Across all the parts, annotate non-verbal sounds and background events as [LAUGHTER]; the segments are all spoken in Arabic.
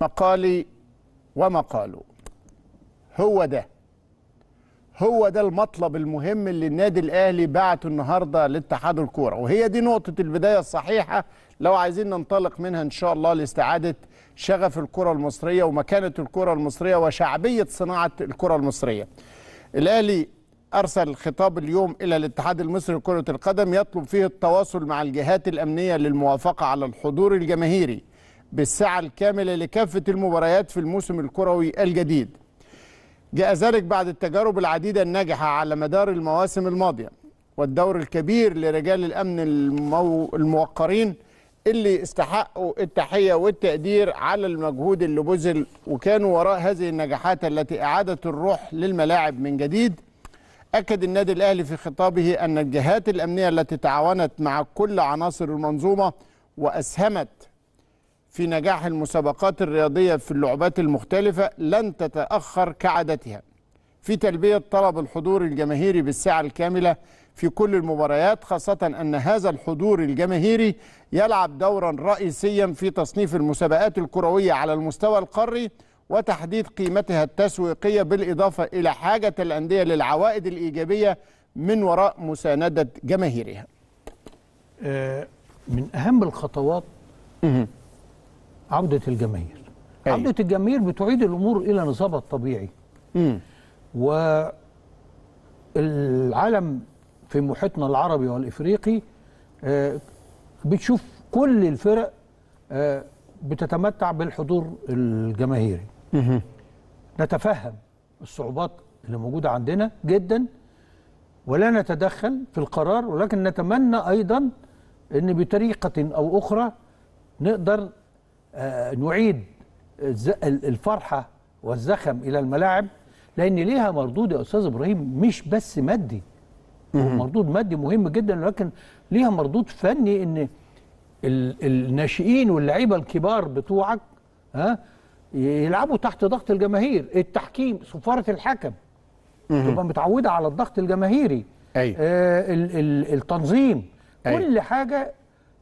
مقالي ومقاله هو ده هو ده المطلب المهم اللي النادي الاهلي بعته النهارده لاتحاد الكوره وهي دي نقطه البدايه الصحيحه لو عايزين ننطلق منها ان شاء الله لاستعاده شغف الكره المصريه ومكانه الكره المصريه وشعبيه صناعه الكره المصريه. الاهلي ارسل خطاب اليوم الى الاتحاد المصري لكره القدم يطلب فيه التواصل مع الجهات الامنيه للموافقه على الحضور الجماهيري بالسعة الكاملة لكافة المباريات في الموسم الكروي الجديد جاء ذلك بعد التجارب العديدة الناجحة على مدار المواسم الماضية والدور الكبير لرجال الأمن المو... الموقرين اللي استحقوا التحية والتقدير على المجهود اللي بذل وكانوا وراء هذه النجاحات التي أعادت الروح للملاعب من جديد أكد النادي الأهلي في خطابه أن الجهات الأمنية التي تعاونت مع كل عناصر المنظومة وأسهمت في نجاح المسابقات الرياضية في اللعبات المختلفة لن تتأخر كعادتها في تلبية طلب الحضور الجماهيري بالساعة الكاملة في كل المباريات خاصة أن هذا الحضور الجماهيري يلعب دورا رئيسيا في تصنيف المسابقات الكروية على المستوى القاري وتحديد قيمتها التسويقية بالإضافة إلى حاجة الأندية للعوائد الإيجابية من وراء مساندة جماهيرها آه، من أهم الخطوات عودة الجماهير أيوة. عودة الجماهير بتعيد الأمور إلى نظامها الطبيعي مم. والعالم في محيطنا العربي والإفريقي آه، بتشوف كل الفرق آه، بتتمتع بالحضور الجماهيري مم. نتفهم الصعوبات اللي موجودة عندنا جدا ولا نتدخل في القرار ولكن نتمنى أيضا أن بطريقة أو أخرى نقدر آه، نعيد آه، الفرحة والزخم إلى الملاعب لأن ليها مردود يا أستاذ إبراهيم مش بس مادي مردود مادي مهم جدا لكن ليها مردود فني إن الناشئين واللعيبة الكبار بتوعك ها آه، يلعبوا تحت ضغط الجماهير التحكيم صفارة الحكم تبقى متعودة على الضغط الجماهيري أيوة. آه التنظيم أي. أيوة. كل حاجة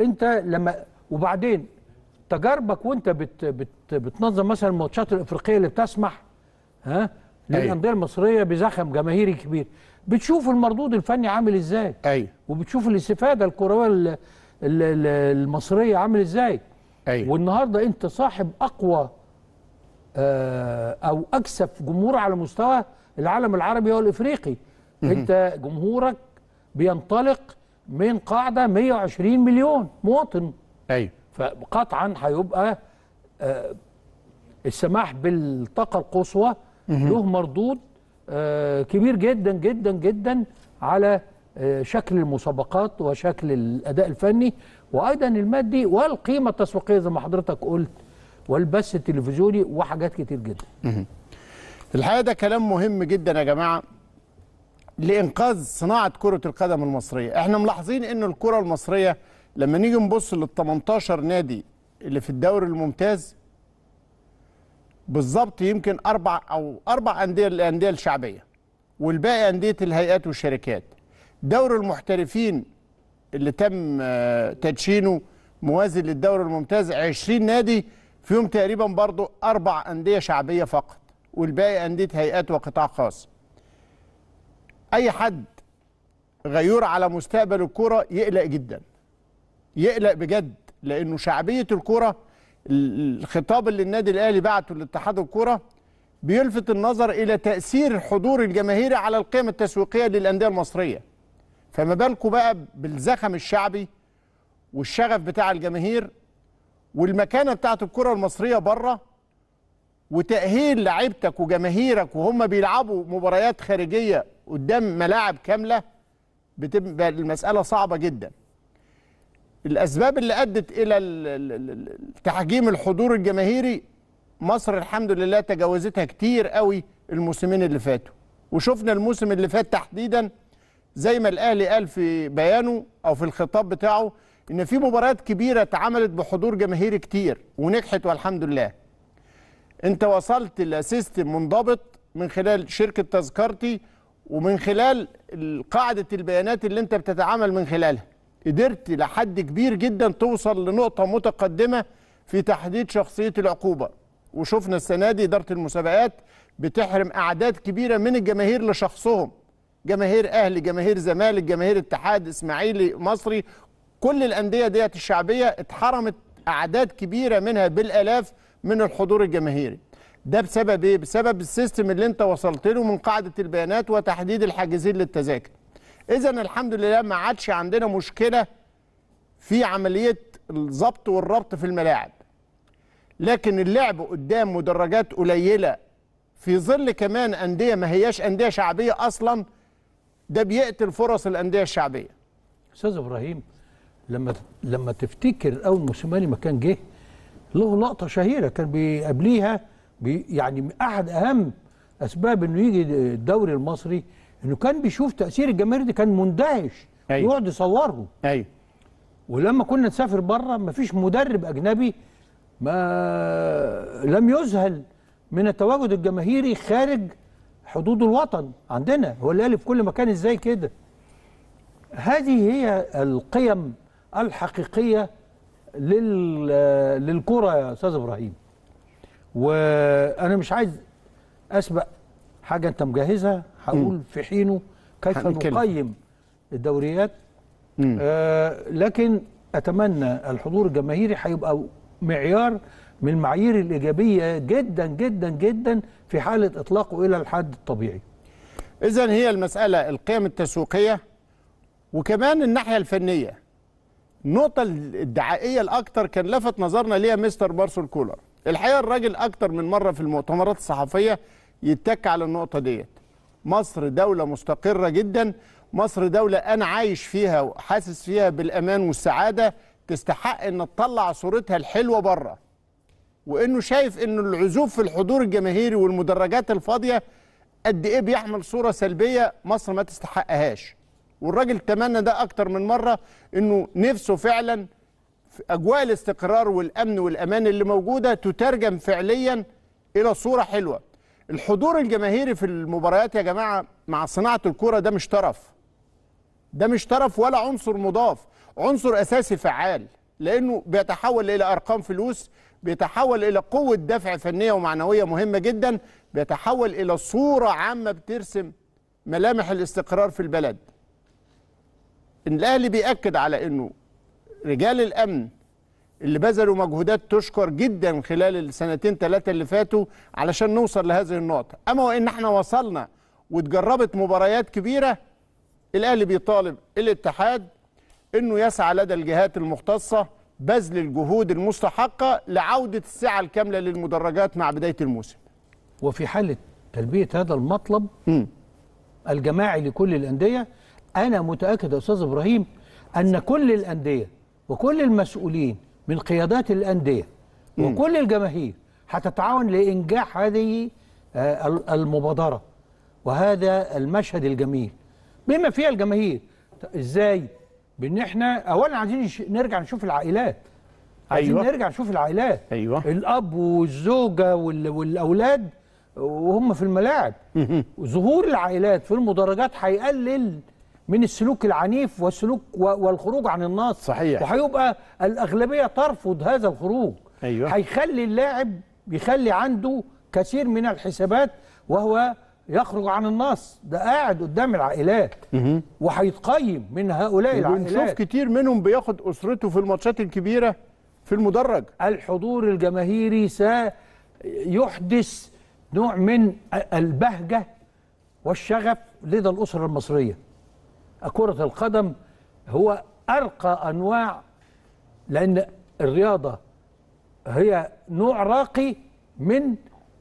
انت لما وبعدين تجاربك وانت بت بت بتنظم مثلا الماتشات الافريقيه اللي بتسمح ها للانديه المصريه بزخم جماهيري كبير بتشوف المردود الفني عامل ازاي أي. وبتشوف الاستفاده الكرويه المصريه عامل ازاي أي. والنهارده انت صاحب اقوى آه، او اكسف جمهور على مستوى العالم العربي والافريقي انت جمهورك بينطلق من قاعده 120 مليون مواطن ايوه فقطعا هيبقى آه، السماح بالطاقه القصوى له مردود آه، كبير جدا جدا جدا على آه، شكل المسابقات وشكل الاداء الفني وايضا المادي والقيمه التسويقيه زي ما حضرتك قلت والبث التلفزيوني وحاجات كتير جدا. الحقيقه ده كلام مهم جدا يا جماعه لانقاذ صناعه كره القدم المصريه، احنا ملاحظين ان الكره المصريه لما نيجي نبص لل 18 نادي اللي في الدوري الممتاز بالظبط يمكن اربع او اربع انديه الانديه الشعبيه والباقي انديه الهيئات والشركات دوري المحترفين اللي تم آه، تدشينه موازي للدوري الممتاز 20 نادي فيهم تقريبا برضو اربع انديه شعبيه فقط والباقي انديه هيئات وقطاع خاص اي حد غيور على مستقبل الكره يقلق جدا يقلق بجد لانه شعبيه الكوره الخطاب اللي النادي الاهلي بعته لاتحاد الكوره بيلفت النظر الى تاثير حضور الجماهير على القيم التسويقيه للانديه المصريه فما بالكم بقى بالزخم الشعبي والشغف بتاع الجماهير والمكانه بتاعت الكره المصريه بره وتاهيل لعيبتك وجماهيرك وهم بيلعبوا مباريات خارجيه قدام ملاعب كامله بتبقى المساله صعبه جدا الأسباب اللي أدت إلى تحجيم الحضور الجماهيري مصر الحمد لله تجاوزتها كتير قوي الموسمين اللي فاتوا وشفنا الموسم اللي فات تحديدا زي ما الأهلي قال في بيانه أو في الخطاب بتاعه إن في مباريات كبيرة اتعملت بحضور جماهيري كتير ونجحت والحمد لله أنت وصلت لسيستم منضبط من خلال شركة تذكرتي ومن خلال قاعدة البيانات اللي أنت بتتعامل من خلالها قدرت لحد كبير جدا توصل لنقطه متقدمه في تحديد شخصيه العقوبه وشفنا السنه دي اداره المسابقات بتحرم اعداد كبيره من الجماهير لشخصهم جماهير اهلي جماهير زمالك جماهير اتحاد اسماعيلي مصري كل الانديه ديت الشعبيه اتحرمت اعداد كبيره منها بالالاف من الحضور الجماهيري ده بسبب ايه بسبب السيستم اللي انت وصلت له من قاعده البيانات وتحديد الحاجزين للتذاكر اذا الحمد لله ما عادش عندنا مشكله في عمليه الضبط والربط في الملاعب لكن اللعب قدام مدرجات قليله في ظل كمان انديه ما هياش انديه شعبيه اصلا ده بيقتل فرص الانديه الشعبيه استاذ ابراهيم لما لما تفتكر اول موسيماني ما كان جه له لقطه شهيره كان بيقابليها بي يعني احد اهم اسباب انه يجي الدوري المصري انه كان بيشوف تاثير الجماهير دي كان مندهش أيوة. يقعد يصوره ايوه ولما كنا نسافر بره ما فيش مدرب اجنبي ما لم يذهل من التواجد الجماهيري خارج حدود الوطن عندنا هو اللي في كل مكان ازاي كده هذه هي القيم الحقيقيه لل للكره يا استاذ ابراهيم وانا مش عايز اسبق حاجه انت مجهزها هقول في حينه كيف نقيم الدوريات آه لكن اتمنى الحضور الجماهيري هيبقى معيار من المعايير الايجابيه جدا جدا جدا في حاله اطلاقه الى الحد الطبيعي. اذا هي المساله القيم التسويقيه وكمان الناحيه الفنيه. النقطه الدعائيه الاكثر كان لفت نظرنا ليها مستر مارسل كولر. الحقيقه الراجل اكثر من مره في المؤتمرات الصحفيه يتك على النقطه ديت. مصر دولة مستقرة جدا مصر دولة أنا عايش فيها وحاسس فيها بالأمان والسعادة تستحق أن تطلع صورتها الحلوة بره وأنه شايف أنه العزوف في الحضور الجماهيري والمدرجات الفاضية قد إيه بيحمل صورة سلبية مصر ما تستحقهاش والراجل تمنى ده أكتر من مرة أنه نفسه فعلا في أجواء الاستقرار والأمن والأمان اللي موجودة تترجم فعليا إلى صورة حلوة الحضور الجماهيري في المباريات يا جماعه مع صناعه الكوره ده مش طرف ده مش طرف ولا عنصر مضاف عنصر اساسي فعال لانه بيتحول الى ارقام فلوس بيتحول الى قوه دفع فنيه ومعنويه مهمه جدا بيتحول الى صوره عامه بترسم ملامح الاستقرار في البلد الاهلي بياكد على انه رجال الامن اللي بذلوا مجهودات تشكر جدا خلال السنتين ثلاثه اللي فاتوا علشان نوصل لهذه النقطه اما وان احنا وصلنا وتجربت مباريات كبيره الاهلي بيطالب الاتحاد انه يسعى لدى الجهات المختصه بذل الجهود المستحقه لعوده السعه الكامله للمدرجات مع بدايه الموسم وفي حاله تلبيه هذا المطلب م. الجماعي لكل الانديه انا متاكد يا استاذ ابراهيم ان كل الانديه وكل المسؤولين من قيادات الأندية وكل الجماهير هتتعاون لإنجاح هذه آه، المبادرة وهذا المشهد الجميل بما فيها الجماهير إزاي؟ بأن احنا أولا عايزين نرجع نشوف العائلات عايزين أيوة. نرجع نشوف العائلات أيوة. الأب والزوجة والأولاد وهم في الملاعب ظهور العائلات في المدرجات هيقلل من السلوك العنيف والسلوك والخروج عن النص صحيح وهيبقى الاغلبيه ترفض هذا الخروج ايوه هيخلي اللاعب يخلي عنده كثير من الحسابات وهو يخرج عن النص ده قاعد قدام العائلات وهيتقيم من هؤلاء العائلات بنشوف كتير منهم بياخد اسرته في الماتشات الكبيره في المدرج الحضور الجماهيري سيحدث نوع من البهجه والشغف لدى الاسره المصريه كرة القدم هو أرقى أنواع لأن الرياضة هي نوع راقي من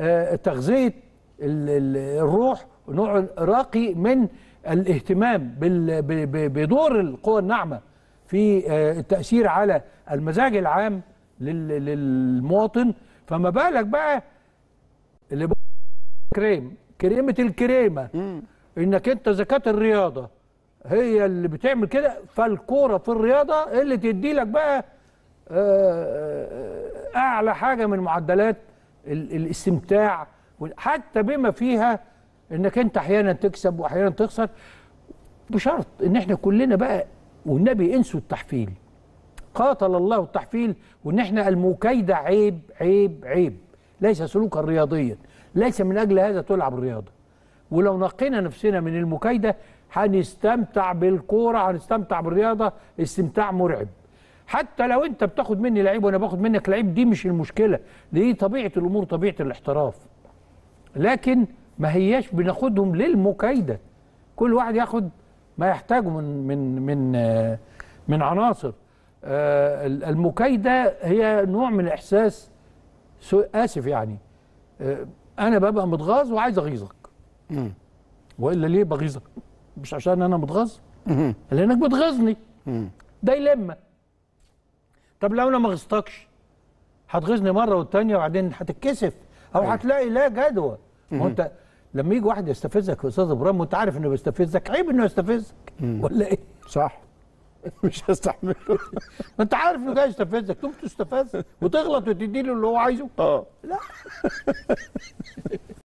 آه، تغذية الروح ونوع راقي من الاهتمام بدور القوى الناعمة في آه، التأثير على المزاج العام للمواطن فما بالك بقى اللي كريم كريمة الكريمة انك انت زكاة الرياضة هي اللي بتعمل كده فالكوره في الرياضه اللي تدي لك بقى آه، آه، اعلى حاجه من معدلات الاستمتاع حتى بما فيها انك انت احيانا تكسب واحيانا تخسر بشرط ان احنا كلنا بقى والنبي انسوا التحفيل قاتل الله التحفيل وان احنا المكايده عيب عيب عيب ليس سلوكا رياضيا ليس من اجل هذا تلعب الرياضه ولو نقينا نفسنا من المكايده هنستمتع بالكوره هنستمتع بالرياضه استمتاع مرعب حتى لو انت بتاخد مني لعيب وانا باخد منك لعيب دي مش المشكله دي طبيعه الامور طبيعه الاحتراف لكن ما هياش بناخدهم للمكايده كل واحد ياخد ما يحتاجه من من من من عناصر آه، المكايده هي نوع من احساس اسف يعني آه، انا ببقى متغاظ وعايز اغيظك والا ليه بغيظك مش عشان انا متغاظ لانك بتغيظني ده يلمة طب لو انا ما غصتكش هتغيظني مره والتانيه وبعدين هتتكسف او أيوه. هتلاقي لا جدوى ما انت لما يجي واحد يستفزك يا استاذ ابراهيم وانت عارف انه بيستفزك عيب انه يستفزك ولا ايه؟ صح [LAUGHS] مش هستحمله ما [LAUGHS] انت عارف انه جاي يستفزك تقوم تستفز وتغلط وتدي له اللي هو عايزه اه لا [LAUGHS]